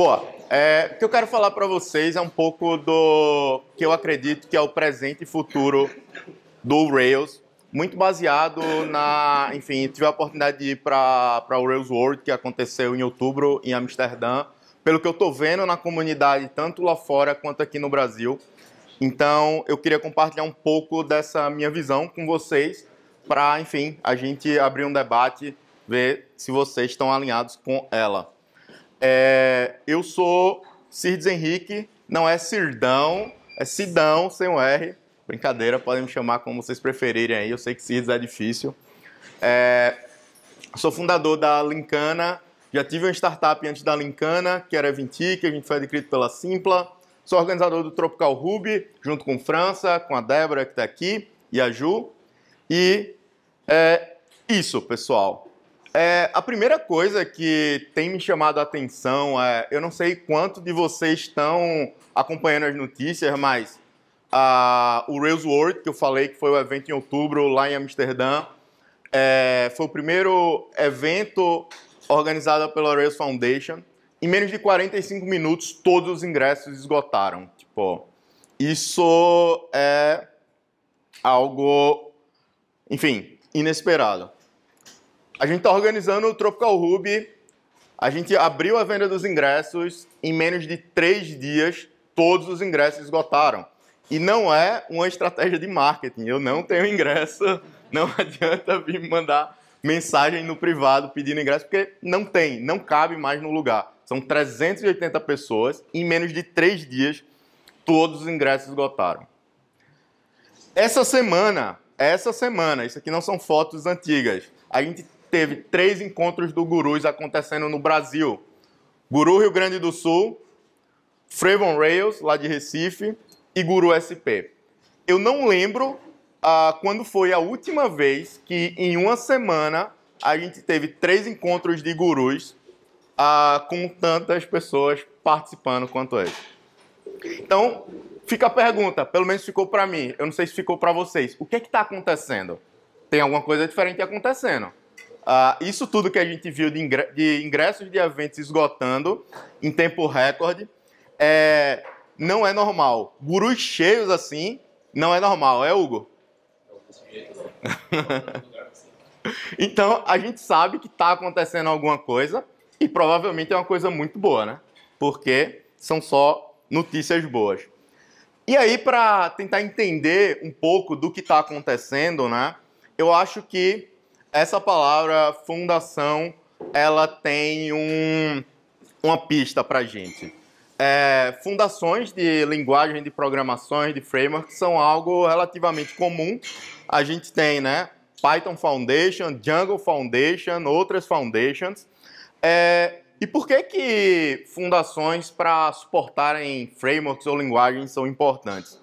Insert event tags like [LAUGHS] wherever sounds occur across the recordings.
Boa. É, o que eu quero falar para vocês é um pouco do que eu acredito que é o presente e futuro do Rails, muito baseado na, enfim, tive a oportunidade de ir para o Rails World que aconteceu em outubro em Amsterdã, pelo que eu estou vendo na comunidade tanto lá fora quanto aqui no Brasil. Então, eu queria compartilhar um pouco dessa minha visão com vocês para, enfim, a gente abrir um debate, ver se vocês estão alinhados com ela. É, eu sou Cirdes Henrique, não é Cirdão, é Sidão, sem um R. Brincadeira, podem me chamar como vocês preferirem aí, eu sei que Cirdes é difícil. É, sou fundador da Lincana, já tive uma startup antes da Lincana, que era Vinti, que a gente foi adquirido pela Simpla. Sou organizador do Tropical Hub, junto com França, com a Débora que está aqui, e a Ju. E é isso, pessoal. É, a primeira coisa que tem me chamado a atenção é, eu não sei quanto de vocês estão acompanhando as notícias, mas uh, o Rails World, que eu falei que foi o evento em outubro lá em Amsterdã, é, foi o primeiro evento organizado pela Rails Foundation. Em menos de 45 minutos, todos os ingressos esgotaram. Tipo, isso é algo, enfim, inesperado. A gente está organizando o Tropical Ruby. A gente abriu a venda dos ingressos. Em menos de três dias, todos os ingressos esgotaram. E não é uma estratégia de marketing. Eu não tenho ingresso. Não [LAUGHS] adianta vir me mandar mensagem no privado pedindo ingresso, porque não tem, não cabe mais no lugar. São 380 pessoas. Em menos de três dias, todos os ingressos esgotaram. Essa semana, essa semana, isso aqui não são fotos antigas, a gente teve três encontros do Gurus acontecendo no Brasil. Guru Rio Grande do Sul, Frevon Rails, lá de Recife, e Guru SP. Eu não lembro ah, quando foi a última vez que, em uma semana, a gente teve três encontros de gurus ah, com tantas pessoas participando quanto esse. Então, fica a pergunta, pelo menos ficou para mim, eu não sei se ficou para vocês. O que é que está acontecendo? Tem alguma coisa diferente acontecendo. Ah, isso tudo que a gente viu de, ingressos de eventos esgotando em tempo recorde é, não é normal. Gurus cheios assim não é normal, é Hugo? [LAUGHS] então a gente sabe que está acontecendo alguma coisa e provavelmente é uma coisa muito boa, né? Porque são só notícias boas. E aí, para tentar entender um pouco do que está acontecendo, né? Eu acho que essa palavra fundação, ela tem um, uma pista para gente. É, fundações de linguagem de programações, de frameworks, são algo relativamente comum. A gente tem, né? Python Foundation, Django Foundation, outras foundations. É, e por que que fundações para suportarem frameworks ou linguagens são importantes?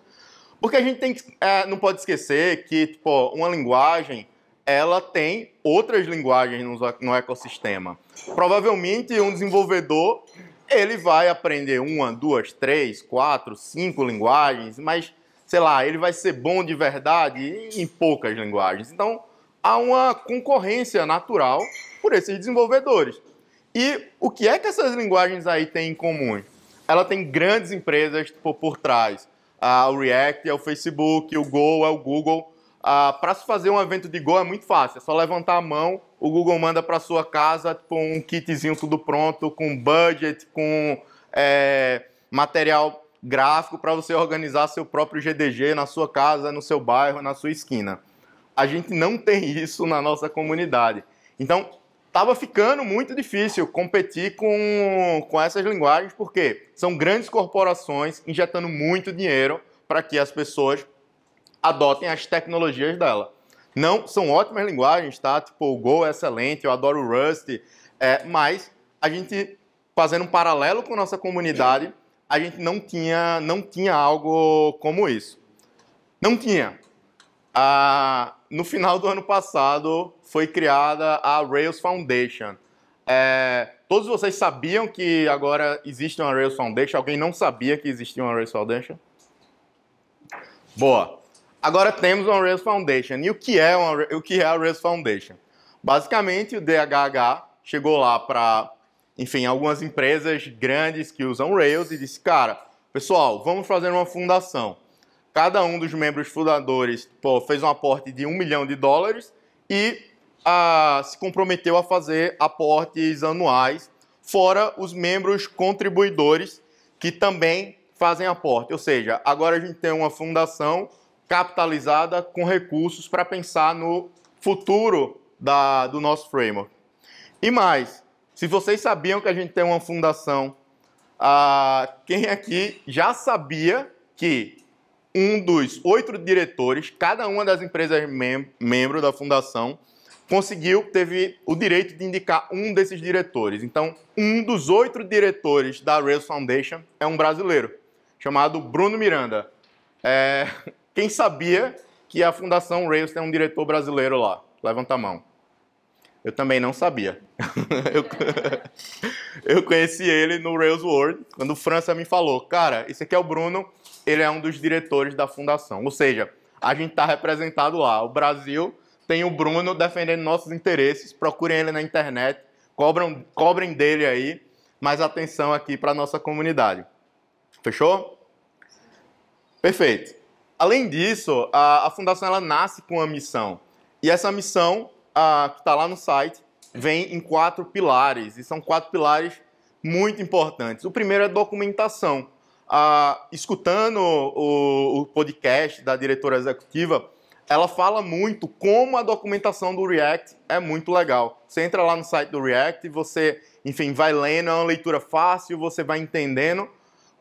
Porque a gente tem que, é, não pode esquecer que tipo, uma linguagem ela tem outras linguagens no ecossistema. Provavelmente um desenvolvedor ele vai aprender uma, duas, três, quatro, cinco linguagens, mas sei lá, ele vai ser bom de verdade em poucas linguagens. Então há uma concorrência natural por esses desenvolvedores. E o que é que essas linguagens aí têm em comum? Ela tem grandes empresas por, por trás. Ah, o React é o Facebook, o Go é o Google ah, para se fazer um evento de gol é muito fácil, é só levantar a mão, o Google manda para sua casa com tipo, um kitzinho tudo pronto, com budget, com é, material gráfico para você organizar seu próprio GDG na sua casa, no seu bairro, na sua esquina. A gente não tem [LAUGHS] isso na nossa comunidade. Então, estava ficando muito difícil competir com, com essas linguagens, porque são grandes corporações injetando muito dinheiro para que as pessoas adotem as tecnologias dela. Não são ótimas linguagens, tá? Tipo, o Go é excelente, eu adoro o Rust, é, mas a gente, fazendo um paralelo com nossa comunidade, a gente não tinha, não tinha algo como isso. Não tinha. Ah, no final do ano passado foi criada a Rails Foundation. É, todos vocês sabiam que agora existe uma Rails Foundation? Alguém não sabia que existia uma Rails Foundation? Boa. Agora temos uma Rails Foundation. E o que é, uma, o que é a Rails Foundation? Basicamente, o DHH chegou lá para, enfim, algumas empresas grandes que usam Rails e disse, cara, pessoal, vamos fazer uma fundação. Cada um dos membros fundadores pô, fez um aporte de um milhão de dólares e ah, se comprometeu a fazer aportes anuais, fora os membros contribuidores que também fazem aporte. Ou seja, agora a gente tem uma fundação capitalizada com recursos para pensar no futuro da, do nosso framework. E mais, se vocês sabiam que a gente tem uma fundação, quem aqui já sabia que um dos oito diretores, cada uma das empresas mem membro da fundação, conseguiu, teve o direito de indicar um desses diretores. Então, um dos oito diretores da Rails Foundation é um brasileiro, chamado Bruno Miranda. É, quem sabia que a Fundação Rails tem um diretor brasileiro lá? Levanta a mão. Eu também não sabia. [LAUGHS] eu, [LAUGHS] eu, conheci ele no Rails World, quando o França me falou, cara, esse aqui é o Bruno, ele é um dos diretores da fundação. Ou seja, a gente está representado lá. O Brasil tem o Bruno defendendo nossos interesses. Procurem ele na internet, cobram, cobrem dele aí, mais atenção aqui para nossa comunidade. Fechou? Perfeito. Além disso, a, a fundação ela nasce com uma missão. E essa missão, a, que está lá no site, vem em quatro pilares. E são quatro pilares muito importantes. O primeiro é documentação. escutando o, o, podcast da diretora executiva, ela fala muito como a documentação do React é muito legal. Você entra lá no site do React, você, enfim, vai lendo, é uma leitura fácil, você vai entendendo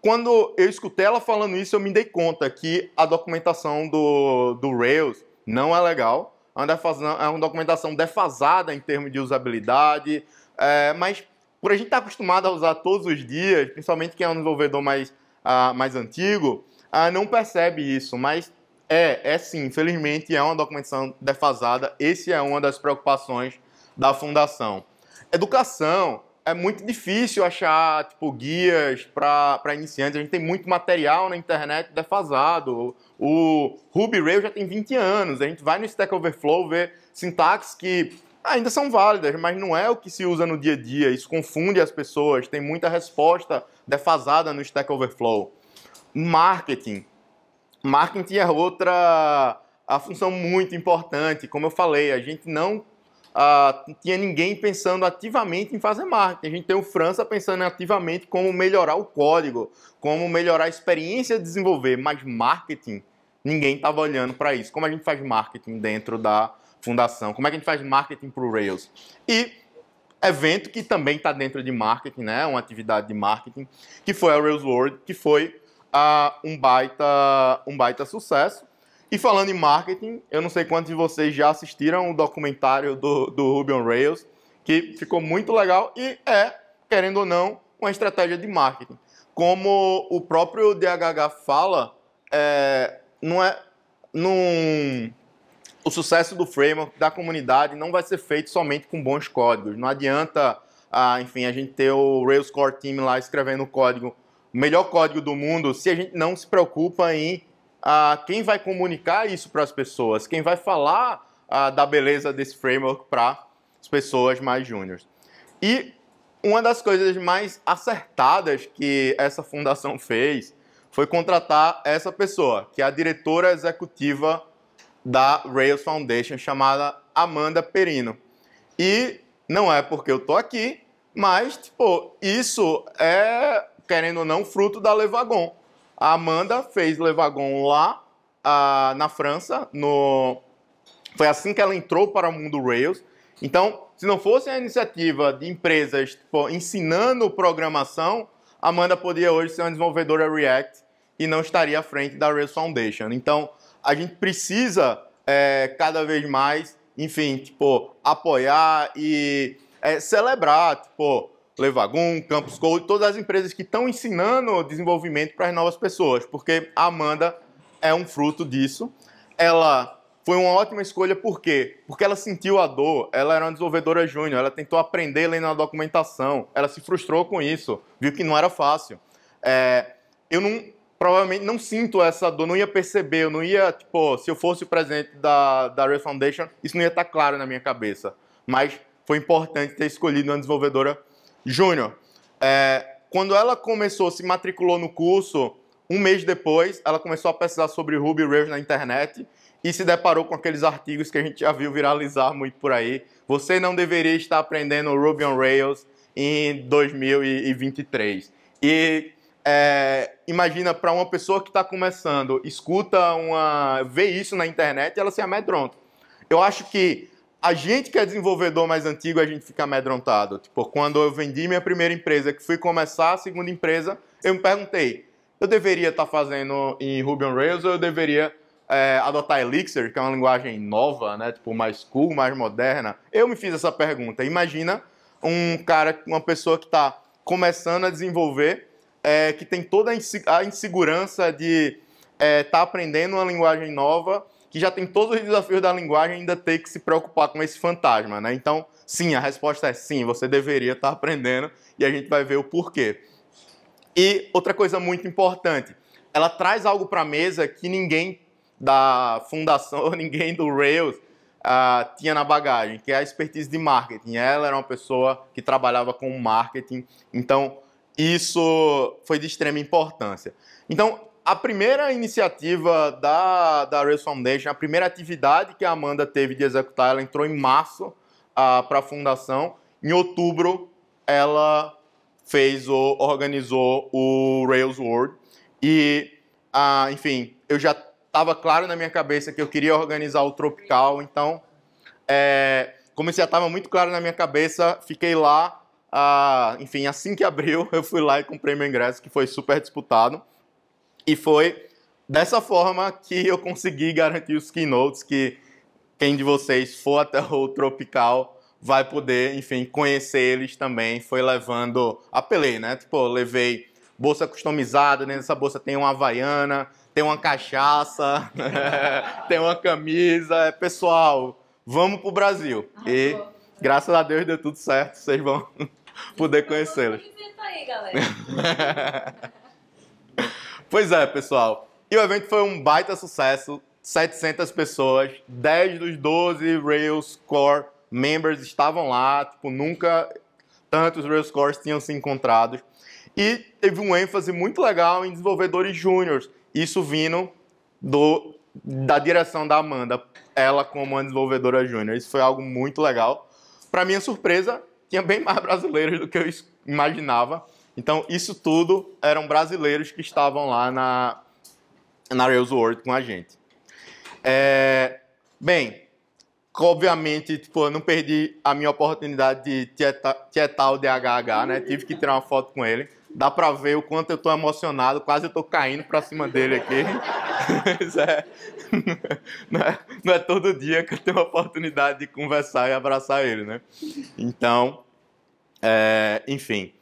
quando eu escutei ela falando isso, eu me dei conta que a documentação do, do Rails não é legal. É uma é documentação defasada em termos de usabilidade, é, mas por a gente estar tá acostumado a usar todos os dias, principalmente quem é um desenvolvedor mais, uh, mais antigo, uh, não percebe isso, mas é, é sim, infelizmente é uma documentação defasada, esse é uma das preocupações da fundação. Educação, é muito difícil achar tipo guias para iniciantes. A gente tem muito material na internet defasado. O Ruby Rails já tem 20 anos. A gente vai no Stack Overflow ver sintaxes que ainda são válidas, mas não é o que se usa no dia a dia. Isso confunde as pessoas. Tem muita resposta defasada no Stack Overflow. Marketing. Marketing é outra a função muito importante. Como eu falei, a gente não ah, não tinha ninguém pensando ativamente em fazer marketing. A gente tem o França pensando ativamente como melhorar o código, como melhorar a experiência de desenvolver, mas marketing, ninguém estava olhando para isso. Como a gente faz marketing dentro da fundação? Como é que a gente faz marketing para o Rails? E evento que também está dentro de marketing, né? uma atividade de marketing, que foi a Rails World, que foi ah, um, baita, um baita sucesso. E falando em marketing, eu não sei quantos de vocês já assistiram o documentário do, do Ruby on Rails, que ficou muito legal e é, querendo ou não, uma estratégia de marketing. Como o próprio DHH fala, é, não é, num, o sucesso do framework, da comunidade, não vai ser feito somente com bons códigos. Não adianta, ah, enfim, a gente ter o Rails Core Team lá escrevendo o código, o melhor código do mundo, se a gente não se preocupa em ah, quem vai comunicar isso para as pessoas, quem vai falar ah, da beleza desse framework para as pessoas mais júniores. E uma das coisas mais acertadas que essa fundação fez foi contratar essa pessoa, que é a diretora executiva da Rails Foundation, chamada Amanda Perino. E não é porque eu tô aqui, mas, tipo, isso é, querendo ou não, fruto da Levagon. A Amanda fez Levagon lá na França, no... foi assim que ela entrou para o mundo Rails. Então, se não fosse a iniciativa de empresas tipo, ensinando programação, Amanda poderia hoje ser uma desenvolvedora React e não estaria à frente da Rails Foundation. Então, a gente precisa é, cada vez mais, enfim, tipo, apoiar e é, celebrar, tipo, Levagum, Campus Code, todas as empresas que estão ensinando desenvolvimento para as novas pessoas, porque a Amanda é um fruto disso. Ela foi uma ótima escolha, por quê? Porque ela sentiu a dor, ela era uma desenvolvedora júnior, ela tentou aprender lendo a documentação, ela se frustrou com isso, viu que não era fácil. É, eu não, provavelmente não sinto essa dor, não ia perceber, eu não ia, tipo, se eu fosse o presidente da, da Foundation, isso não ia estar claro na minha cabeça. Mas foi importante ter escolhido uma desenvolvedora júnior Júnior, é, quando ela começou, se matriculou no curso, um mês depois, ela começou a pesquisar sobre Ruby Rails na internet e se deparou com aqueles artigos que a gente já viu viralizar muito por aí. Você não deveria estar aprendendo Ruby on Rails em 2023. E é, imagina para uma pessoa que está começando, escuta uma, vê isso na internet, e ela se amedronta. Eu acho que a gente que é desenvolvedor mais antigo, a gente fica amedrontado. Tipo, quando eu vendi minha primeira empresa, que fui começar a segunda empresa, eu me perguntei, eu deveria estar tá fazendo em Ruby on Rails ou eu deveria é, adotar Elixir, que é uma linguagem nova, né? Tipo, mais cool, mais moderna? Eu me fiz essa pergunta. Imagina um cara, uma pessoa que está começando a desenvolver, é, que tem toda a insegurança de estar é, tá aprendendo uma linguagem nova que já tem todos os desafios da linguagem ainda ter que se preocupar com esse fantasma, né? Então, sim, a resposta é sim, você deveria estar aprendendo e a gente vai ver o porquê. E outra coisa muito importante, ela traz algo para a mesa que ninguém da fundação, [LAUGHS] ninguém do Rails uh, tinha na bagagem, que é a expertise de marketing. Ela era uma pessoa que trabalhava com marketing, então isso foi de extrema importância. Então, a primeira iniciativa da, da Rails Foundation, a primeira atividade que a Amanda teve de executar, ela entrou em março ah, para a fundação. Em outubro, ela fez ou organizou o Rails World. E, ah, enfim, eu já estava claro na minha cabeça que eu queria organizar o Tropical, então, é, como isso já estava muito claro na minha cabeça, fiquei lá. Ah, enfim, assim que [LAUGHS] abriu, eu fui lá e comprei meu ingresso, que foi super disputado. E foi dessa forma que eu consegui garantir os keynotes que quem de vocês for até o Tropical vai poder, enfim, conhecer eles também. Foi levando, apelei, né? Tipo, levei bolsa customizada, nessa né? bolsa tem uma havaiana, tem uma cachaça, [LAUGHS] tem uma camisa. É, pessoal, vamos pro Brasil. E graças a Deus deu tudo certo, vocês vão [LAUGHS] poder então, conhecê-los. aí, galera. [LAUGHS] Pois é, pessoal. E o evento foi um baita sucesso. 700 pessoas, 10 dos 12 Rails Core members estavam lá, tipo, nunca tantos Rails Cores tinham se encontrado. E teve um ênfase muito legal em desenvolvedores júniores, isso vindo do, da direção da Amanda, ela como uma desenvolvedora júnior. Isso foi algo muito legal. Para minha surpresa, tinha bem mais brasileiros do que eu imaginava. Então, isso tudo eram brasileiros que estavam lá na, na Rails World com a gente. É, bem, obviamente, tipo, eu não perdi a minha oportunidade de tietar o DHH, né? Tive que tirar uma foto com ele. Dá pra ver o quanto eu tô emocionado, quase eu tô caindo pra cima dele aqui. Mas [LAUGHS] é, [LAUGHS] não é, não é todo dia que eu tenho a oportunidade de conversar e abraçar ele, né? Então, é, enfim.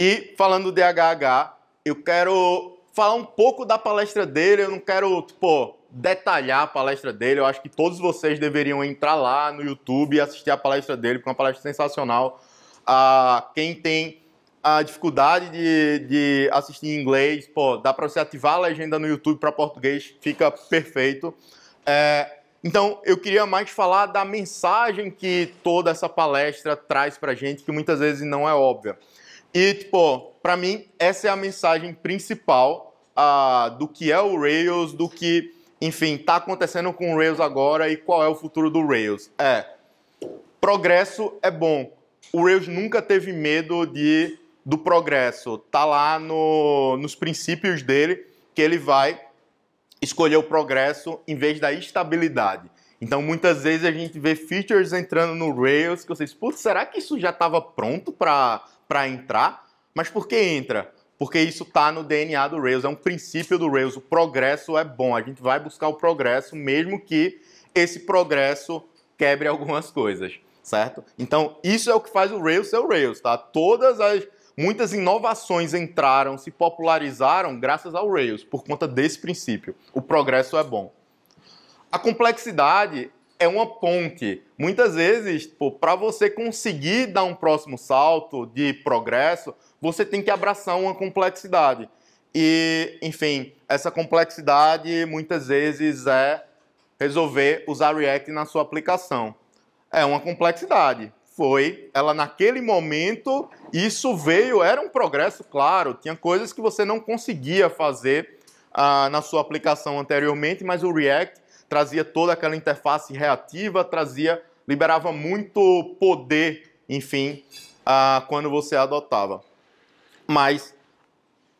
E falando do DHH, eu quero falar um pouco da palestra dele, eu não quero, tipo, detalhar a palestra dele, eu acho que todos vocês deveriam entrar lá no YouTube e assistir a palestra dele, porque é uma palestra sensacional. Ah, quem tem a dificuldade de, de assistir em inglês, pô, dá para você ativar a legenda no YouTube para português, fica perfeito. É, então, eu queria mais falar da mensagem que toda essa palestra traz para gente, que muitas vezes não é óbvia. E, tipo, para mim, essa é a mensagem principal uh, do que é o Rails, do que, enfim, está acontecendo com o Rails agora e qual é o futuro do Rails. É, progresso é bom. O Rails nunca teve medo de, do progresso. Tá lá no, nos princípios dele que ele vai escolher o progresso em vez da estabilidade. Então, muitas vezes a gente vê features entrando no Rails que vocês, putz, será que isso já estava pronto para para entrar. Mas por que entra? Porque isso está no DNA do Rails, é um princípio do Rails. O progresso é bom, a gente vai buscar o progresso, mesmo que esse progresso quebre algumas coisas, certo? Então, isso é o que faz o Rails ser o Rails, tá? Todas as. Muitas inovações entraram, se popularizaram graças ao Rails, por conta desse princípio. O progresso é bom. A complexidade é uma ponte. Muitas vezes, para você conseguir dar um próximo salto de progresso, você tem que abraçar uma complexidade. E, enfim, essa complexidade muitas vezes é resolver usar React na sua aplicação. É uma complexidade. Foi, ela naquele momento, isso veio, era um progresso, claro, tinha coisas que você não conseguia fazer ah, na sua aplicação anteriormente, mas o React trazia toda aquela interface reativa, trazia, liberava muito poder, enfim, uh, quando você adotava. Mas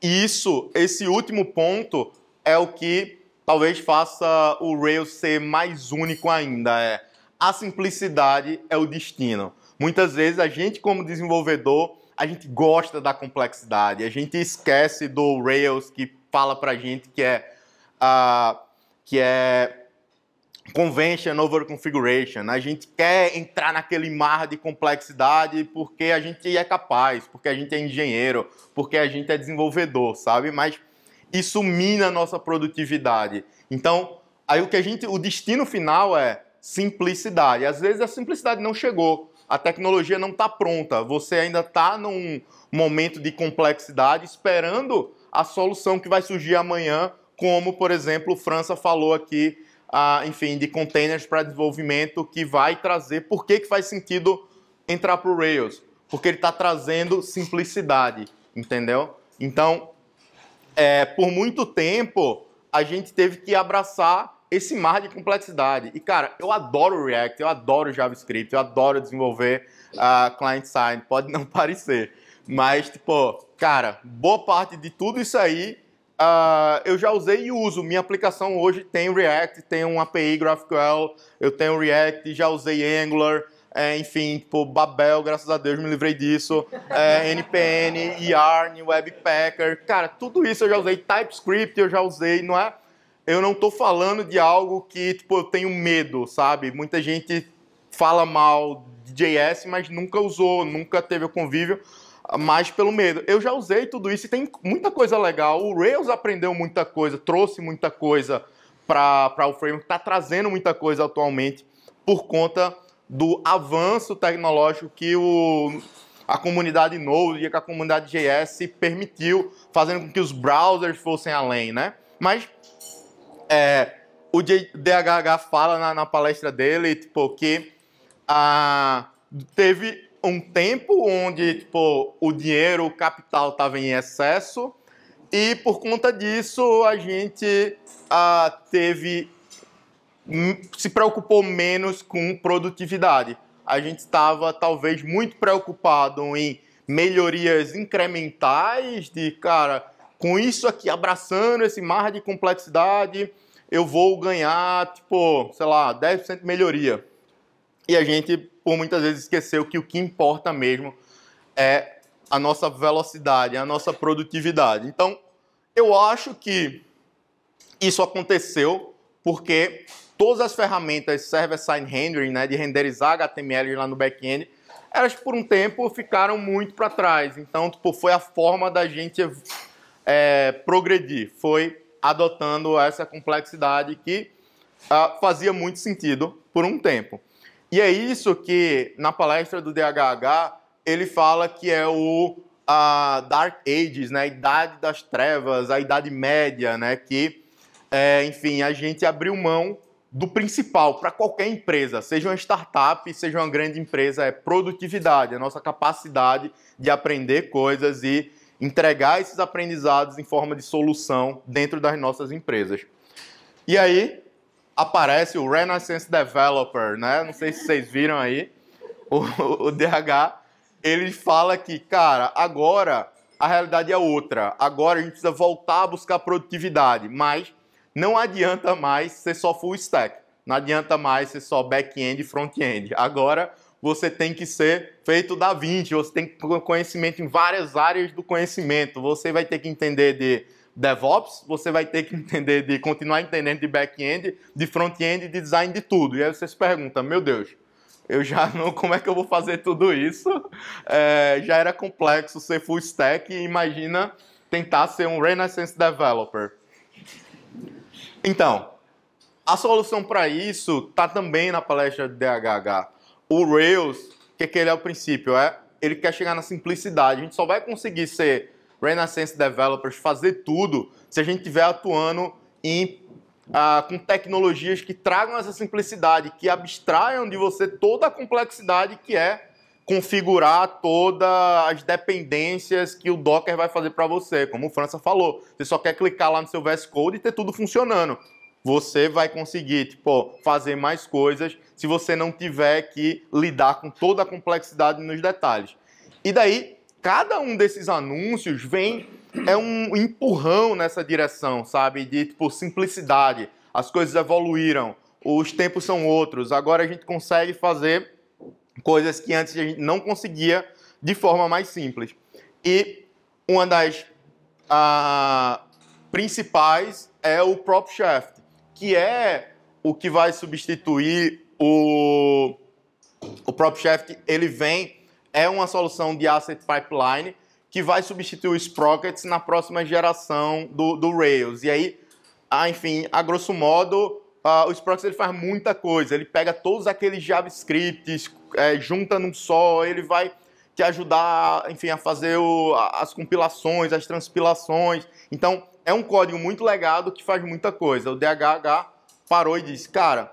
isso, esse último ponto, é o que talvez faça o Rails ser mais único ainda. É a simplicidade é o destino. Muitas vezes a gente, como desenvolvedor, a gente gosta da complexidade, a gente esquece do Rails que fala pra gente que é, uh, que é convention over configuration. A gente quer entrar naquele mar de complexidade porque a gente é capaz, porque a gente é engenheiro, porque a gente é desenvolvedor, sabe? Mas isso mina a nossa produtividade. Então, aí o que a gente, o destino final é simplicidade. Às vezes a simplicidade não chegou, a tecnologia não está pronta, você ainda está num momento de complexidade esperando a solução que vai surgir amanhã, como por exemplo, França falou aqui ah, enfim, de containers para desenvolvimento que vai trazer por que, que faz sentido entrar para o Rails. Porque ele está trazendo simplicidade, entendeu? Então, é, por muito tempo, a gente teve que abraçar esse mar de complexidade. E, cara, eu adoro React, eu adoro JavaScript, eu adoro desenvolver uh, ah, client-side, pode não [LAUGHS] parecer. Mas, tipo, cara, boa parte de tudo isso aí uh, eu já usei e uso. Minha aplicação hoje tem React, tem uma API GraphQL, eu tenho React, já usei Angular, é, enfim, tipo, Babel, graças a Deus me livrei disso, é, NPN, [LAUGHS] Yarn, Webpacker, cara, tudo isso eu já usei, TypeScript eu já usei, não é? Eu não estou falando de algo que, tipo, eu tenho medo, sabe? Muita gente fala mal de JS, mas nunca usou, nunca teve o convívio mais pelo medo. Eu já usei tudo isso e tem muita coisa legal. O Rails aprendeu muita coisa, trouxe muita coisa para o framework, está trazendo muita coisa atualmente por conta do avanço tecnológico que o, a comunidade Node e a comunidade JS permitiu, fazendo com que os browsers fossem além, né? Mas é, o DHH fala na, na palestra dele tipo, que ah, teve um tempo onde tipo, o dinheiro, o capital estava em excesso e por conta disso a gente ah, teve hum, se preocupou menos com produtividade. A gente estava talvez muito preocupado em melhorias incrementais de cara, com isso aqui abraçando esse mar de complexidade, eu vou ganhar, tipo, sei lá, 10% de melhoria. E a gente por muitas vezes esqueceu que o que importa mesmo é a nossa velocidade, a nossa produtividade. Então, eu acho que isso aconteceu porque todas as ferramentas server-side rendering, né, de renderizar HTML lá no back-end, elas por um tempo ficaram muito para trás. Então, tipo, foi a forma da gente é, progredir, foi adotando essa complexidade que ah, fazia muito sentido por um tempo. E é isso que na palestra do DHH ele fala que é o a Dark Ages, né, a idade das trevas, a idade média, né, que é, enfim a gente abriu mão do principal para qualquer empresa, seja uma startup, seja uma grande empresa, é produtividade, a é nossa capacidade de aprender coisas e entregar esses aprendizados em forma de solução dentro das nossas empresas. E aí, aparece o Renaissance Developer, né? Não sei se vocês viram aí. O, o, DH, ele fala que, cara, agora a realidade é outra. Agora a gente precisa voltar a buscar produtividade, mas não adianta mais ser só full stack. Não adianta mais ser só back-end e front-end. Agora você tem que ser feito da 20, você tem que ter conhecimento em várias áreas do conhecimento. Você vai ter que entender de DevOps, você vai ter que entender de continuar entendendo de back-end, de front-end, de design de tudo. E aí você se pergunta, meu Deus, eu já [LAUGHS] não, como é que eu vou fazer tudo isso? É, já era complexo ser full stack, imagina tentar ser um Renaissance developer. Então, a solução para isso está também na palestra de DHH. O Rails, o que, que ele é o princípio? É, ele quer chegar na simplicidade. A gente só vai conseguir ser Renaissance Developers, fazer tudo, se a gente estiver atuando em, ah, com tecnologias que tragam essa simplicidade, que abstraiam de você toda a complexidade que é configurar todas as dependências que o Docker vai fazer para você. Como o França falou, você só quer clicar lá no seu VS Code e ter tudo funcionando. Você vai conseguir tipo, fazer mais coisas se você não tiver que lidar com toda a complexidade nos detalhes. E daí, cada um desses anúncios vem é um empurrão nessa direção, sabe? De tipo simplicidade. As coisas evoluíram, os tempos são outros. Agora a gente consegue fazer coisas que antes a gente não conseguia de forma mais simples. E uma das principais é o prop shaft, que é o que vai substituir o o prop shaft. Ele vem é uma solução de Asset Pipeline que vai substituir o Sprockets na próxima geração do, do Rails. E aí, ah, enfim, a grosso modo, ah, o Sprockets ele faz muita coisa. Ele pega todos aqueles JavaScripts, é, junta num só, ele vai te ajudar, enfim, a fazer o, as compilações, as transpilações. Então, é um código muito legado que faz muita coisa. O DHH parou e disse, cara,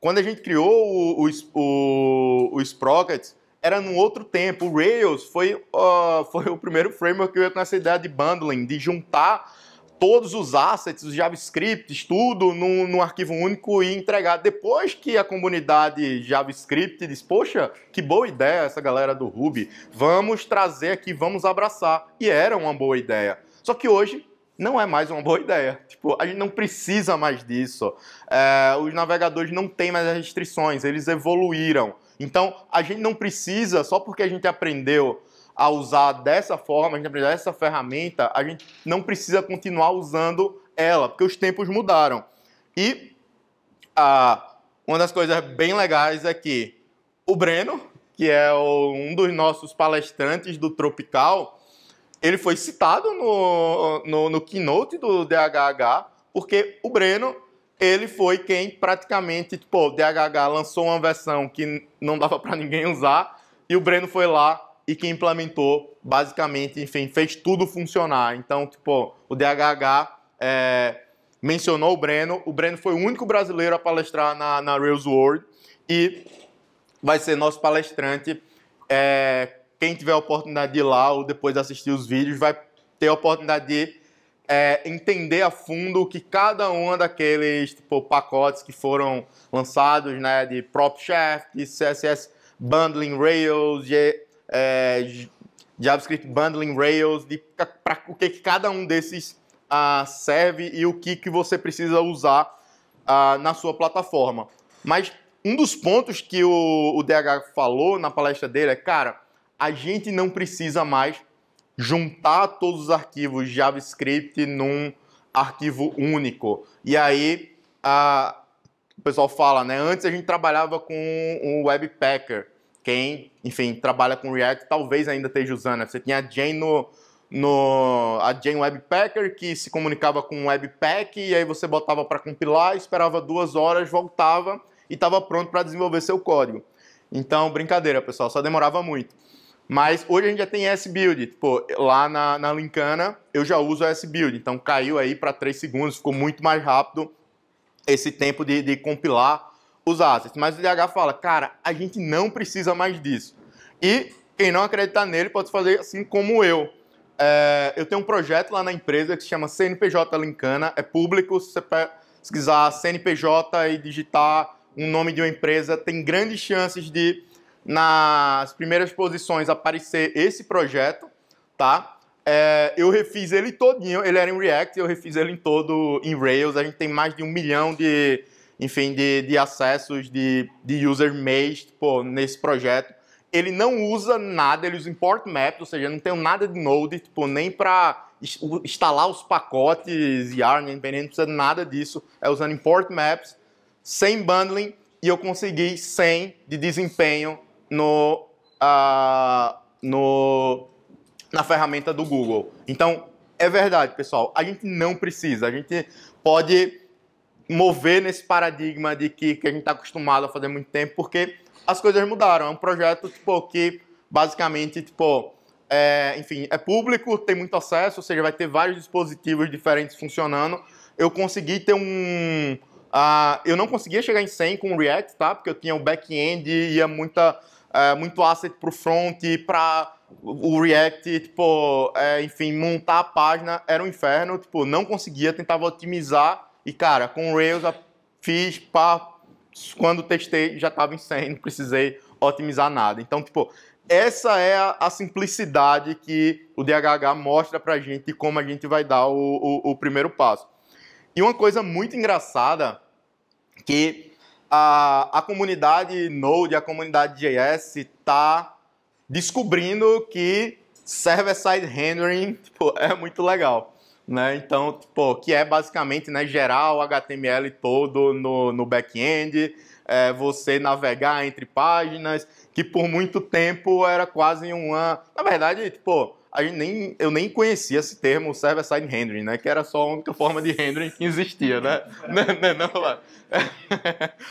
quando a gente criou o, o, o, o Sprockets, era num outro tempo. O Rails foi, uh, [LAUGHS] foi o primeiro framework que veio com essa ideia de bundling, de juntar todos os assets, os JavaScripts, tudo num, num, arquivo único e entregar. Depois que a comunidade JavaScript diz, poxa, que boa ideia essa galera do Ruby, vamos trazer aqui, vamos abraçar. E era uma boa ideia. Só que hoje não é mais uma boa [LAUGHS] ideia. Tipo, a gente não precisa mais disso. É, os navegadores não têm mais as restrições, eles evoluíram. Então, a gente não precisa, só porque a gente aprendeu a usar dessa forma, a gente aprendeu essa ferramenta, a gente não precisa continuar usando ela, porque os tempos mudaram. E uma das coisas bem legais é que o Breno, que é o, um dos nossos palestrantes do Tropical, ele foi citado no, no, no keynote do DHH, porque o Breno ele foi quem praticamente, tipo, o DHH lançou uma versão que não dava para ninguém usar e o Breno foi lá e que implementou, basicamente, enfim, fez tudo funcionar. Então, tipo, o DHH é, mencionou o Breno, o Breno foi o único brasileiro a palestrar na, na Rails World e vai ser nosso palestrante. É, quem tiver a oportunidade de ir lá ou depois assistir os vídeos vai ter a oportunidade de é, entender a fundo o que cada um daqueles tipo, pacotes que foram lançados, né, de PropShaft, CSS Bundling Rails, de, é, JavaScript Bundling Rails, de, o que, que cada um desses ah, serve e o que, que você precisa usar ah, na sua plataforma. Mas um dos pontos que o, o DH falou na palestra dele é, cara, a gente não precisa mais juntar todos os arquivos JavaScript num arquivo único. E aí, a, o pessoal fala, né? Antes a gente trabalhava com o Webpacker. Quem, enfim, trabalha com React talvez ainda esteja usando. Né? Você tinha a Jane no, no a Jane Webpacker que se comunicava com o Webpack e aí você botava para compilar, esperava duas horas, voltava e estava pronto para desenvolver seu código. Então, brincadeira, pessoal, só demorava muito. Mas hoje a gente já tem S-Build. lá na, na Lincana eu já uso S-Build, então caiu aí para 3 segundos, ficou muito mais rápido esse tempo de, de compilar os assets. Mas o DH fala, cara, a gente não precisa mais disso. E quem não acreditar nele pode fazer assim como eu. É, eu tenho um projeto lá na empresa que se chama CNPJ Lincana, é público, se você pesquisar CNPJ e digitar um nome de uma empresa, tem grandes chances de nas primeiras posições aparecer esse projeto, tá? É, eu refiz ele todinho, ele era em React, eu refiz ele em todo em Rails. A gente tem mais de um milhão de, enfim, de, de acessos de, de user mês nesse projeto. Ele não usa nada, ele usa import maps, ou seja, não tem nada de Node, tipo, nem para instalar os pacotes Yarn, NPM, não precisa de nada disso. É usando import maps, sem bundling, e eu consegui 100 de desempenho no, ah, no, na ferramenta do Google. Então, é verdade, pessoal, a gente não precisa, a gente pode mover nesse paradigma de que, que a gente está acostumado a fazer muito tempo, porque as coisas mudaram. É um projeto tipo, que basicamente, tipo, é, enfim, é público, tem muito acesso, ou seja, vai ter vários dispositivos diferentes funcionando. Eu consegui ter um. Uh, eu não conseguia chegar em 100 com o React, tá? Porque eu tinha o um back-end e ia muita é, muito asset para o front, para o React, tipo, é, enfim, montar a página era um inferno, tipo, não conseguia, tentava otimizar e, cara, com o Rails eu fiz, para quando testei já estava em 100, não precisei otimizar nada. Então, tipo, essa é a, a, simplicidade que o DHH mostra a gente como a gente vai dar o, o, o primeiro passo. E uma coisa muito engraçada que a, a comunidade Node, a comunidade JS está descobrindo que server-side rendering [LAUGHS] tipo, é muito legal. Né? Então, tipo, que é basicamente né, gerar o HTML todo no, no back-end, é, você navegar entre páginas, que por muito tempo era quase uma. Na verdade, tipo, a gente nem, eu nem conhecia esse termo server-side rendering, né? Que era só a única forma de rendering que existia, né? não, não, não,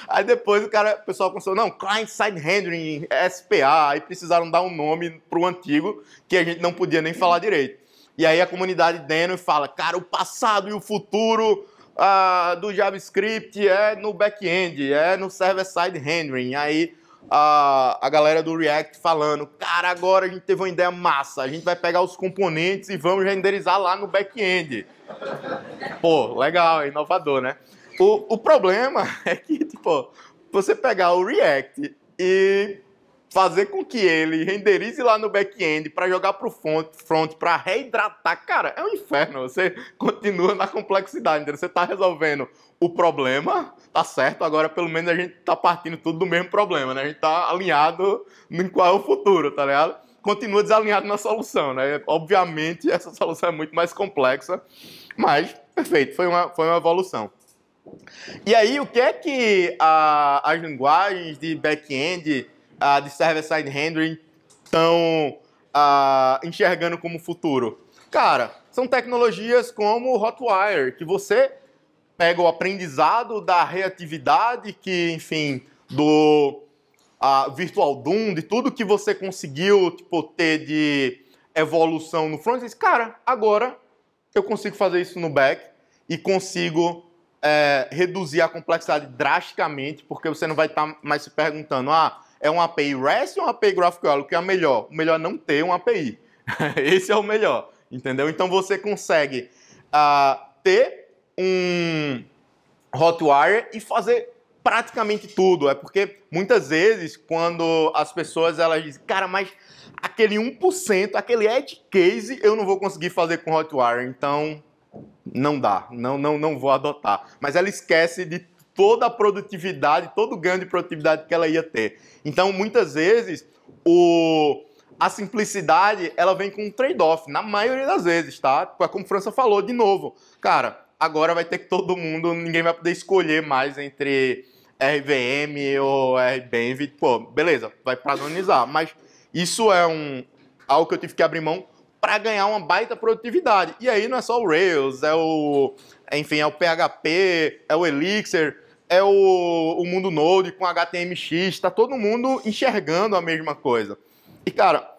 aí depois o cara, o pessoal pensou, não, client-side rendering, SPA, aí precisaram dar um nome pro antigo que a gente não podia nem falar direito. E aí a comunidade Denon fala, cara, o passado e o futuro ah, do JavaScript é no back-end, é no server-side rendering. Aí a, a galera do React falando: cara, agora a gente teve uma ideia massa, a gente vai pegar os componentes e vamos renderizar lá no back-end. Pô, legal, é inovador, né? O, o problema [LAUGHS] é que, tipo, você pegar o React e fazer com que ele renderize lá no back-end para jogar para o front, front para reidratar, cara, é um inferno. Você continua na complexidade, entendeu? Você está resolvendo o problema, tá certo? Agora pelo menos a gente está partindo tudo do mesmo problema, né? A gente está alinhado em qual é o futuro, tá ligado? Continua desalinhado na solução, né? Obviamente essa solução é muito mais complexa, mas perfeito, foi uma, foi uma evolução. E aí, o que é que a, as linguagens de back-end uh, de server-side rendering estão uh, enxergando como futuro? Cara, são tecnologias como o Hotwire, que você pega o aprendizado da reatividade que, enfim, do uh, Virtual Doom, de tudo que você conseguiu tipo, ter de evolução no front, e diz, cara, agora eu consigo fazer isso no back e consigo é, reduzir a complexidade drasticamente, porque você não vai estar tá mais se perguntando, ah, é uma API REST ou uma API GraphQL? que é melhor? O melhor é não ter uma API. [LAUGHS] Esse é o melhor, entendeu? Então você consegue uh, ter um Hotwire e fazer praticamente tudo. É porque muitas vezes quando as pessoas elas dizem, cara, mas aquele 1%, aquele edge case eu não vou conseguir fazer com Hotwire. Então não dá, não, não, não vou adotar. Mas ela esquece de toda a produtividade, todo o ganho de produtividade que ela ia ter. Então, muitas vezes, o, a simplicidade ela vem com um trade-off, na maioria das vezes, tá? Como França falou de novo, cara, agora vai ter que todo mundo, ninguém vai poder escolher mais entre RVM ou RBM. pô, beleza, vai padronizar, mas isso é um algo que eu tive que abrir mão para ganhar uma baita produtividade. E aí não é só o Rails, é o enfim, é o PHP, é o Elixir, é o, o mundo Node com HTMX, está todo mundo enxergando a mesma coisa. E, cara,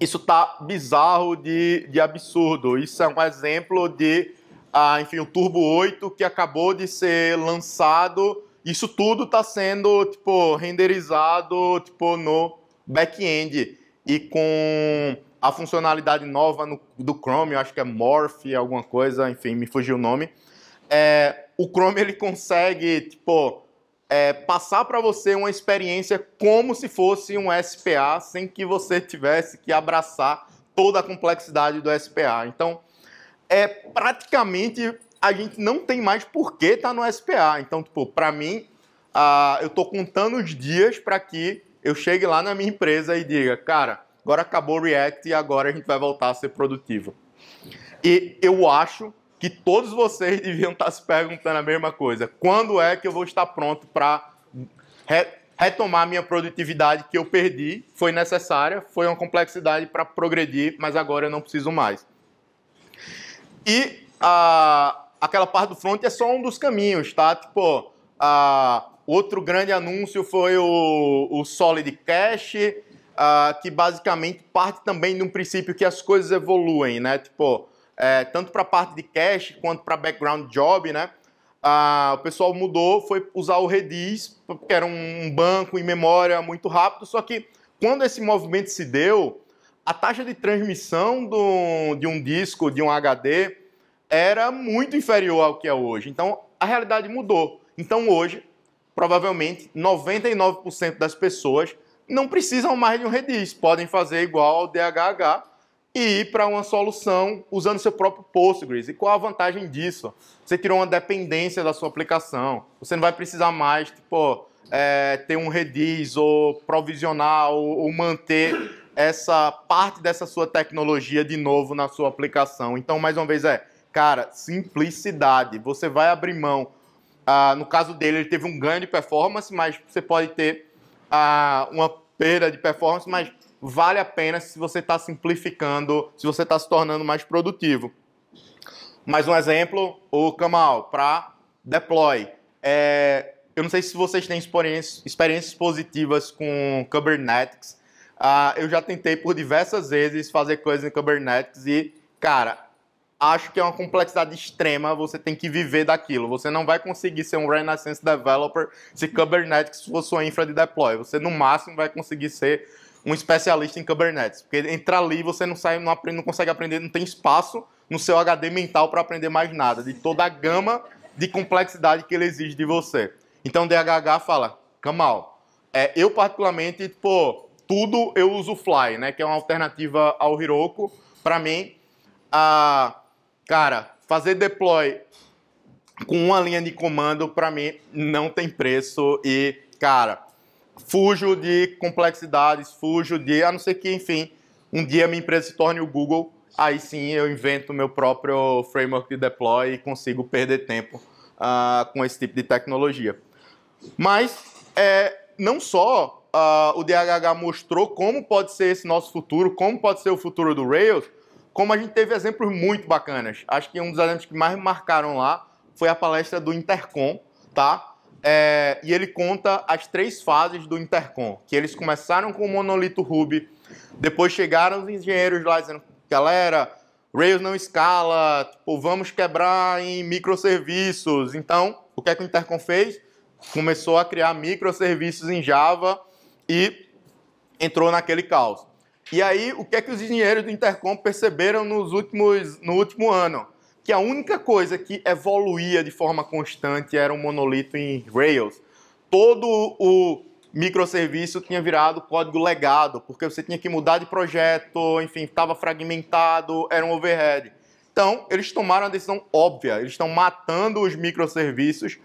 isso tá bizarro de, de absurdo. Isso é um exemplo de, ah, enfim, o Turbo 8 que acabou de ser lançado. Isso tudo está sendo, tipo, renderizado, tipo, no back-end. E com a funcionalidade nova no, do Chrome, eu acho que é Morph, alguma coisa, enfim, me fugiu o nome. É, o Chrome ele consegue, tipo, é, passar para você uma experiência como se fosse um SPA, sem que você tivesse que abraçar toda a complexidade do SPA. Então, é praticamente a gente não tem mais por que estar tá no SPA. Então, tipo, para mim, uh, eu estou contando os dias para que eu chegue lá na minha empresa e diga, cara, agora acabou o React e agora a gente vai voltar a ser produtivo. E eu acho que todos vocês deviam estar se perguntando a mesma coisa. Quando é que eu vou estar pronto para re retomar minha produtividade que eu perdi? Foi necessária, foi uma complexidade para progredir, mas agora eu não preciso mais. E aquela parte do front é só um dos caminhos, tá? Tipo, outro grande anúncio foi o, o Solid Cache, que basicamente parte também de um princípio que as coisas evoluem, né? Tipo, é, tanto para a parte de cache quanto para background job, né? Ah, o pessoal mudou, foi usar o Redis, que era um banco em memória muito rápido, só que quando esse movimento se deu, a taxa de transmissão do, de um disco, de um HD, era muito inferior ao que é hoje. Então, a realidade mudou. Então, hoje, provavelmente, 99% das pessoas não precisam mais de um Redis, podem fazer igual ao DHH, e ir para uma solução usando seu próprio Postgres. E qual a vantagem disso? Você tirou uma dependência da sua aplicação. Você não vai precisar mais, tipo, é, ter um redis ou provisionar ou, ou manter essa parte dessa sua tecnologia de novo na sua aplicação. Então, mais uma vez, é, cara, simplicidade. Você vai abrir mão. Ah, no caso dele, ele teve um ganho de performance, mas você pode ter ah, uma perda de performance, mas vale a pena se você está simplificando, se você está se tornando mais produtivo. Mais um exemplo, o Kamal, para deploy. É, eu não sei se vocês têm experiência, experiências positivas com Kubernetes. Uh, eu já tentei por diversas vezes fazer coisas em Kubernetes e, cara, acho que é uma complexidade extrema, você tem que viver daquilo. Você não vai conseguir ser um Renaissance Developer se Kubernetes for sua infra de deploy. Você, no máximo, vai conseguir ser um especialista em Kubernetes, porque entrar ali você não sai, não, aprende, não consegue aprender, não tem espaço no seu HD mental para aprender mais nada, de toda a gama de complexidade que ele exige de você. Então DHH fala, Kamal, é, eu particularmente, pô, tipo, tudo eu uso Fly, né, que é uma alternativa ao Heroku, para mim, a, cara, fazer deploy com uma linha de comando, para mim, não tem preço e, cara, fujo de complexidades, fujo de, a não ser que, enfim, um dia minha empresa se torne o Google, aí sim eu invento meu próprio framework de deploy e consigo perder tempo uh, com esse tipo de tecnologia. Mas é, não só uh, o DHH mostrou como pode ser esse nosso futuro, como pode ser o futuro do Rails, como a gente teve exemplos muito bacanas. Acho que um dos exemplos que mais me marcaram lá foi a palestra do Intercom, tá? É, e ele conta as três fases do Intercom, que eles começaram com o monolito Ruby, depois chegaram os engenheiros lá dizendo, galera, Rails não escala, tipo, vamos quebrar em microserviços. Então, o que é que o Intercom fez? Começou a criar microserviços em Java e entrou naquele caos. E aí, o que é que os engenheiros do Intercom perceberam nos últimos, no último ano? que a única coisa que evoluía de forma constante era um monolito em Rails. Todo o microserviço tinha virado código legado, porque você tinha que mudar de projeto, enfim, estava fragmentado, era um overhead. Então, eles tomaram a decisão óbvia, eles estão matando os microserviços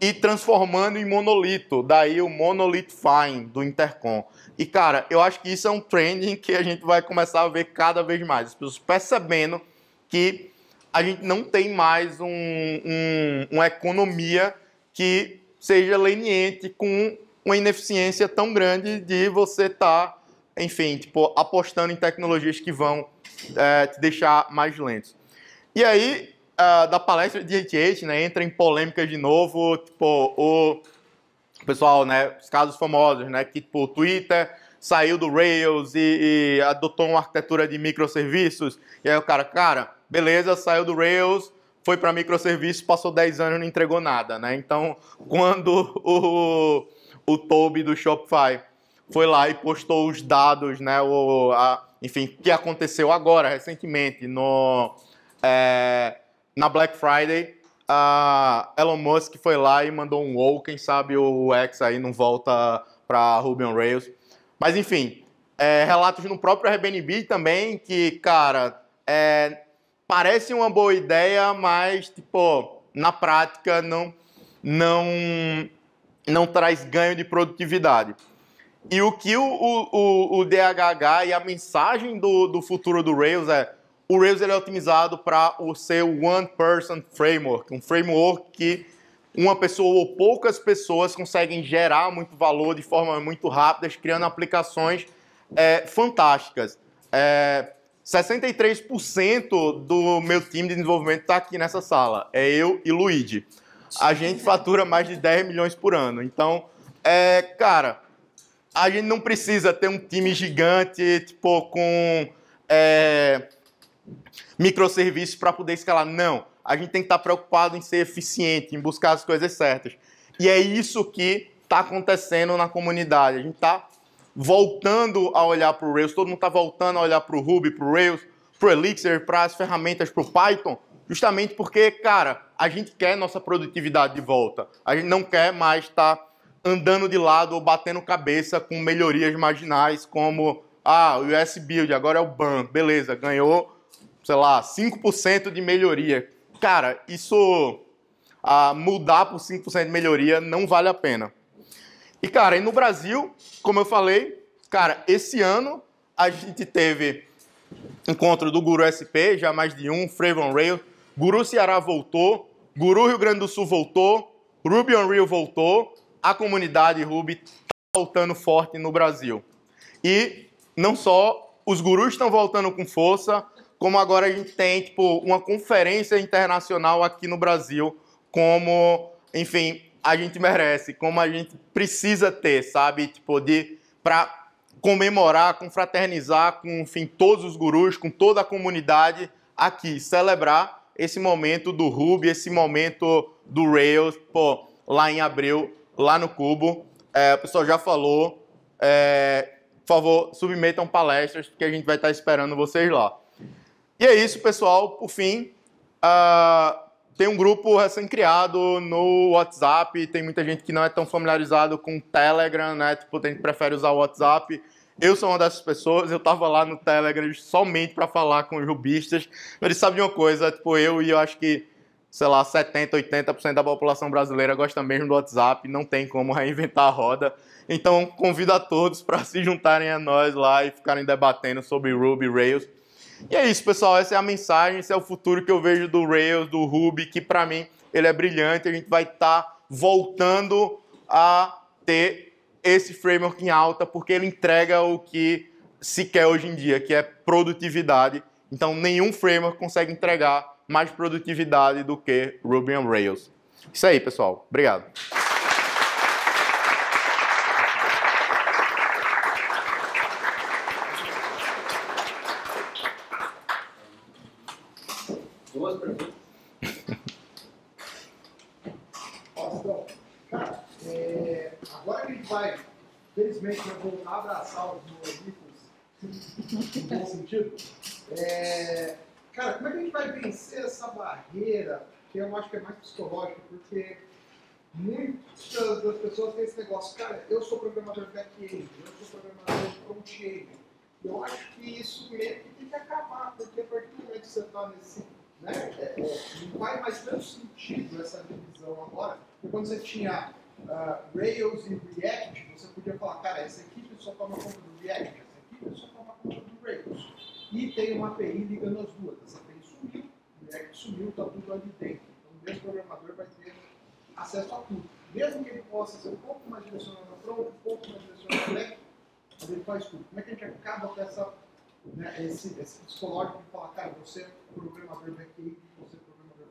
e transformando em monolito, daí o monolith fine do Intercom. E cara, eu acho que isso é um trending que a gente vai começar a ver cada vez mais, as pessoas percebendo que a gente não tem mais um, um, uma economia que seja leniente com uma ineficiência tão grande de você estar, tá, enfim, tipo, apostando em tecnologias que vão é, te deixar mais lento. E aí, uh, da palestra de DHH, né, entra em polêmica de novo, tipo, o pessoal, né, os casos famosos, né, que tipo, o Twitter saiu do Rails e, e adotou uma arquitetura de microserviços, e aí o cara, cara, beleza, saiu do Rails, foi para microserviços, passou 10 anos e não entregou nada, né? Então, quando [LAUGHS] o, o Toby do Shopify foi lá e postou os dados, né? O, a, enfim, que aconteceu agora, recentemente, no, é, na Black Friday, a Elon Musk foi lá e mandou um wow, quem sabe o X aí não volta para Ruby on Rails. Mas enfim, é, relatos no próprio Airbnb também que, cara, é, parece uma boa ideia, mas tipo, na prática não não não traz ganho de produtividade. E o que o, o, o DHH e a mensagem do, do futuro do Rails é o Rails ele é otimizado para o seu One Person Framework, um framework que uma pessoa ou poucas pessoas conseguem gerar muito valor de forma muito rápida, criando aplicações é, fantásticas. É, 63% do meu time de desenvolvimento está aqui nessa sala. É eu e Luigi. A gente fatura mais de 10 milhões por ano. Então, é, cara, a gente não precisa ter um time gigante, tipo, com é, microserviços para poder escalar. Não. A gente tem que estar tá preocupado em ser eficiente, em buscar as coisas certas. E é isso que está acontecendo na comunidade. A gente está voltando a olhar para o Rails, todo mundo está voltando a olhar para o Ruby, para o Rails, para o Elixir, para as ferramentas, para o Python, justamente porque, cara, a gente quer nossa produtividade de volta. A gente não quer mais estar tá andando de lado ou batendo cabeça com melhorias marginais como ah, o US Build, agora é o BAN, beleza, ganhou, sei lá, 5% de melhoria. Cara, isso ah, mudar por 5% de melhoria não vale a pena. E, cara, e no Brasil, como eu falei, cara, esse ano a gente teve encontro do Guru SP, já mais de um, Frevon Rail, Guru Ceará voltou, Guru Rio Grande do Sul voltou, Ruby on Rio voltou, a comunidade Ruby tá voltando forte no Brasil. E não só os gurus estão voltando com força, como agora a gente tem tipo, uma conferência internacional aqui no Brasil, como, enfim, a gente merece, como a gente precisa ter, sabe? Tipo, de para comemorar, confraternizar com, enfim, todos os gurus, com toda a comunidade aqui, celebrar esse momento do Ruby, esse momento do Rails, pô, lá em abril, lá no Cubo. É, o pessoal já falou. É, por favor, submetam palestras, que a gente vai estar esperando vocês lá. E é isso, pessoal. Por fim, uh, tem um grupo recém-criado no WhatsApp, tem muita gente que não é tão familiarizado com o Telegram, né? Tipo, tem que prefere usar o WhatsApp. Eu sou uma dessas pessoas, eu tava lá no Telegram somente para falar com os rubistas. Eles sabem uma coisa, tipo, eu e eu acho que, sei lá, 70%, 80% da população brasileira gosta mesmo do WhatsApp, não tem como [LAUGHS] reinventar a roda. Então, convido a todos para se juntarem a nós lá e ficarem debatendo sobre Ruby Rails. E é isso, pessoal. Essa é a mensagem, esse é o futuro que eu vejo do Rails, do Ruby, que para mim ele é brilhante. A gente vai estar tá voltando a ter esse framework em alta, porque ele entrega o que se quer hoje em dia, que é produtividade. Então, nenhum framework consegue entregar mais produtividade do que Ruby on Rails. Isso aí, pessoal. Obrigado. eu vou é abraçar os noivos, no bom sentido, é, cara, como é que a gente vai vencer essa barreira, que eu acho que é mais psicológica, porque muitas das pessoas têm esse negócio, cara, eu sou programador de back-end, eu sou programador de front-end, eu acho que isso meio que tem que acabar, porque a partir do momento que você está nesse. Né, é, é não faz mais tanto sentido essa divisão agora, porque quando você tinha uh, Rails e React, você podia falar, cara, essa equipe é só toma conta do React, essa equipe é só toma conta do Rails. E tem uma API ligando as duas. Essa API sumiu, o React sumiu, está tudo ali dentro. Então o mesmo programador vai ter acesso a tudo. Mesmo que ele possa ser um pouco mais direcionado a front, um pouco mais direcionado ao React, mas ele faz tudo. Como é que a gente acaba com essa, né, esse, esse psicológico de falar, cara, você é programador back-end, você é programador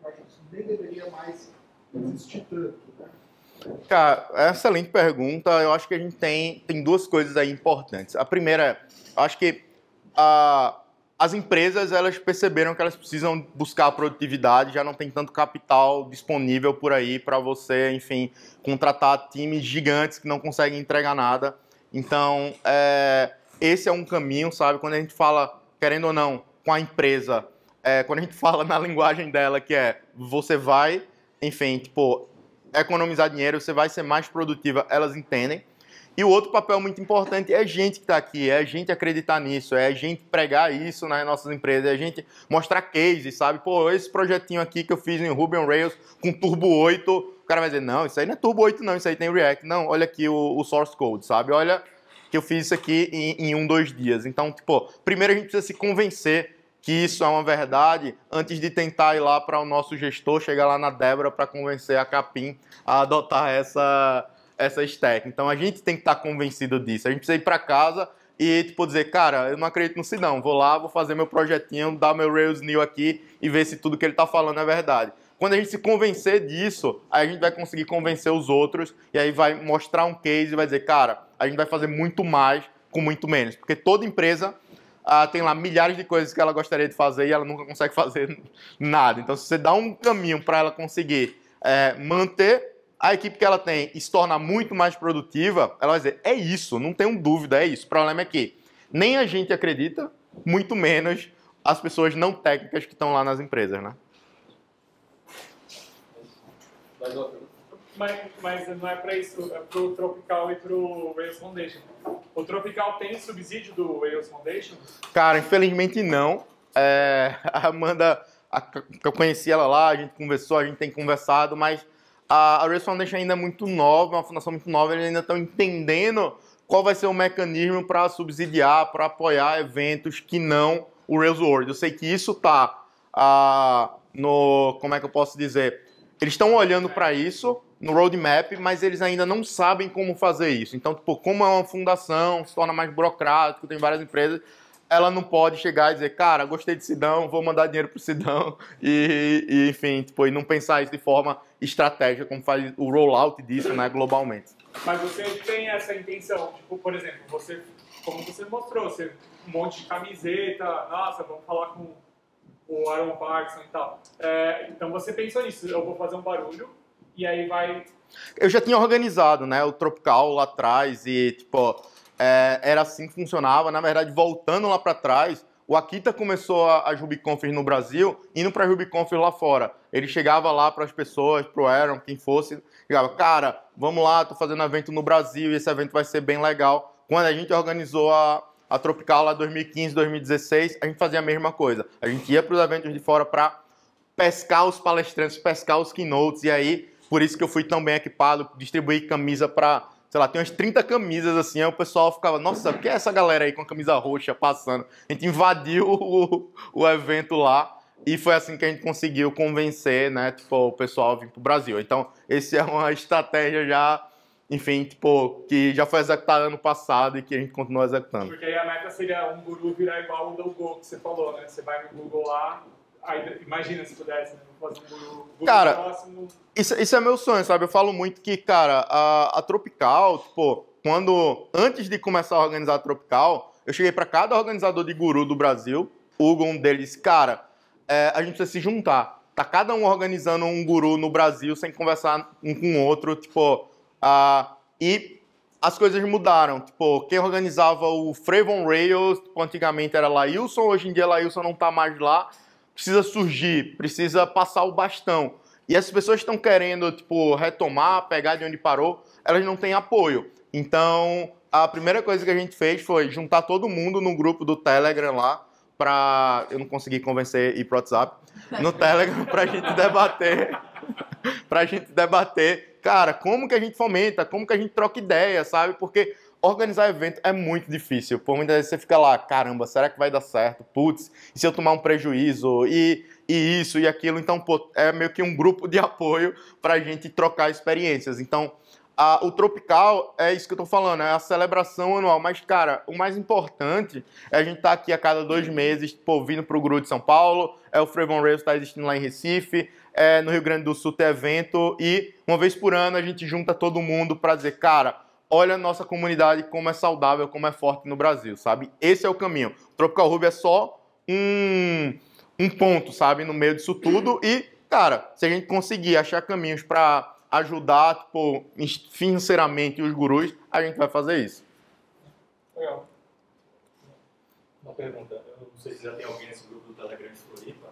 front-end, isso nem deveria mais existir tanto. Né? Cara, excelente pergunta. Eu acho que a gente tem, tem duas coisas aí importantes. A primeira é, eu acho que a, as empresas elas perceberam que elas precisam buscar a produtividade, já não tem tanto capital disponível por aí para você, enfim, contratar times gigantes que não conseguem entregar nada. Então, é, esse é um caminho, sabe? Quando a gente fala, querendo ou não, com a empresa, é, quando a gente [LAUGHS] fala na linguagem dela, que é você vai, enfim, tipo, economizar dinheiro, você vai ser mais produtiva, elas entendem. E o outro papel muito importante é a gente que está aqui, é a gente acreditar nisso, é a gente pregar isso nas nossas empresas, é a gente mostrar case, sabe? Pô, esse projetinho aqui que eu fiz em Ruby on Rails com Turbo 8, o cara vai dizer, não, isso aí não é Turbo 8 não, isso aí tem React. Não, olha aqui o, o source code, sabe? Olha que eu fiz isso aqui em, em um, dois dias. Então, tipo, primeiro a gente precisa se convencer que isso é uma verdade antes de tentar ir lá para o nosso gestor, chegar lá na Débora para convencer a Capim a adotar essa, essa stack. Então a gente tem que estar tá convencido disso. A gente precisa ir para casa e tipo dizer, cara, eu não acredito no Sidão, vou lá, vou fazer meu projetinho, dar meu Rails New aqui e ver se tudo que ele está falando é verdade. Quando a gente se convencer disso, aí a gente vai conseguir convencer os outros e aí vai mostrar um case e vai dizer, cara, a gente vai fazer muito mais com muito menos, porque toda empresa ah, tem lá milhares de coisas que ela gostaria de fazer e ela nunca consegue fazer nada. Então, se você dá um caminho para ela conseguir é, manter a equipe que ela tem e se tornar muito mais produtiva, ela vai dizer: é isso, não tenho dúvida, é isso. O problema é que nem a gente acredita, muito menos as pessoas não técnicas que estão lá nas empresas, né? Mais uma pergunta. Mas, mas não é para isso, é para o Tropical e para o Wales Foundation. O Tropical tem subsídio do Wales Foundation? Cara, infelizmente não. É, a Amanda, a, eu conheci ela lá, a gente conversou, a gente tem conversado, mas a, a Wales Foundation ainda é muito nova, é uma fundação muito nova, eles ainda estão entendendo qual vai ser o mecanismo para subsidiar, para apoiar eventos que não o Rails World. Eu sei que isso tá ah, no. Como é que eu posso dizer? Eles estão olhando para isso, no roadmap, mas eles ainda não sabem como fazer isso. Então, tipo, como é uma fundação, se torna mais burocrático, tem várias empresas, ela não pode chegar e dizer, cara, gostei de Sidão, vou mandar dinheiro pro Sidão, [LAUGHS] e, e enfim, tipo, e não pensar isso de forma estratégica, como faz o rollout disso, né, globalmente. Mas você tem essa intenção, tipo, por exemplo, você, como você mostrou, você, um monte de camiseta, nossa, vamos falar com o Aaron Parkinson e tal. É, então você pensou nisso, eu vou fazer um barulho, e aí vai. Eu já tinha organizado, né, o Tropical lá atrás e, tipo, é, era assim que funcionava. Na verdade, voltando lá para trás, o Akita começou as RubyConf no Brasil, indo para RubyConf lá fora. Ele chegava lá para as pessoas, pro Aaron, quem fosse, chegava, cara, vamos lá, tô fazendo evento no Brasil e esse evento vai ser bem legal. Quando a gente organizou a, a Tropical lá 2015, 2016, a gente fazia a mesma coisa. A gente ia para os eventos de fora para pescar os palestrantes, pescar os keynotes, e aí por isso que eu fui tão bem equipado, distribuí camisa para sei lá, tem umas 30 camisas assim, aí o pessoal ficava, nossa, o que é essa galera aí com a camisa roxa passando? A gente invadiu [LAUGHS] o, o evento lá e foi assim que a gente conseguiu convencer, né, tipo, o pessoal a vir pro Brasil. Então, essa [LAUGHS] é uma estratégia já, enfim, tipo, que já foi executada ano passado e que a gente continua executando. Porque aí a meta seria um guru virar igual o do Google que você falou, né? Você vai no Google lá, imagina se pudesse, né? Do, cara, próximo. Isso, isso é meu sonho, sabe? Eu falo muito que, cara, a, a Tropical, tipo, quando. Antes de começar a organizar a Tropical, eu cheguei para cada organizador de guru do Brasil, Hugo, um deles, cara, é, a gente precisa se juntar. Tá cada um organizando um guru no Brasil sem conversar um com o outro, tipo. Uh, e as coisas mudaram. Tipo, quem organizava o Frevon Rails, tipo, antigamente era Lailson, hoje em dia Lailson não tá mais lá precisa surgir, precisa passar o bastão. E as pessoas estão querendo, tipo, retomar, pegar de onde parou, elas não têm apoio. Então, a primeira coisa que a gente fez foi juntar todo mundo no grupo do Telegram lá, pra. Eu não consegui convencer e pro WhatsApp. No [LAUGHS] Telegram, pra gente debater. [LAUGHS] pra gente debater, cara, como que a gente fomenta, como que a gente troca ideia, sabe? Porque organizar evento é muito difícil. Por muitas vezes você fica lá, caramba, será que vai dar certo? Putz, e se eu tomar um prejuízo? E, e isso e aquilo. Então, pô, é meio que um grupo de [LAUGHS] apoio para a gente trocar experiências. Então, a, o Tropical é isso que eu tô falando, é a celebração anual. Mas, cara, o mais importante é a gente estar tá aqui a cada dois meses, pô, vindo pro Gru de São Paulo, é o Frevon Rails tá existindo lá em Recife, é, no Rio Grande do Sul tem evento, e uma vez por ano a gente junta todo mundo para dizer, cara, olha a nossa comunidade como é saudável, como é forte no Brasil, sabe? Esse é o caminho. O Tropical Ruby é só um, um ponto, sabe, no meio disso tudo. E, cara, se a gente conseguir achar caminhos para ajudar, tipo, financeiramente os gurus, a gente vai fazer isso. Legal. Uma pergunta. Eu não sei se já tem alguém nesse grupo do Telegram de Floripa,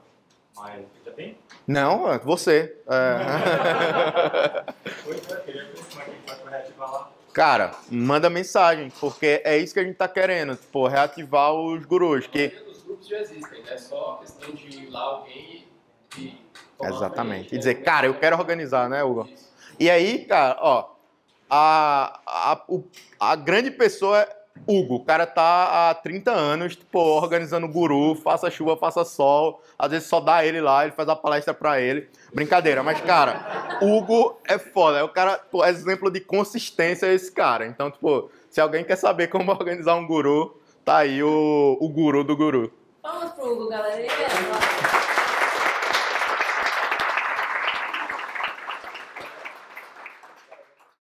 mas já tem? Não, é você. É. [LAUGHS] pois é, queria ver como é que vai reativar lá. Cara, manda mensagem, porque é isso que a gente tá querendo, tipo, reativar os gurus. Que... Os grupos já existem, né? Só questão de ir lá alguém e. Exatamente. E dizer, né? cara, eu quero organizar, né, Hugo? Isso. E aí, cara, ó, a, a, a grande pessoa Hugo, o cara tá há 30 anos, tipo, organizando guru, faça chuva, faça sol. Às vezes só dá ele lá, ele faz a palestra para ele. Brincadeira, mas, cara, Hugo é foda. É o cara, pô, exemplo de consistência é esse cara. Então, tipo, se alguém quer saber como [LAUGHS] organizar um guru, tá aí o, o guru do guru. Vamos pro Hugo, galera.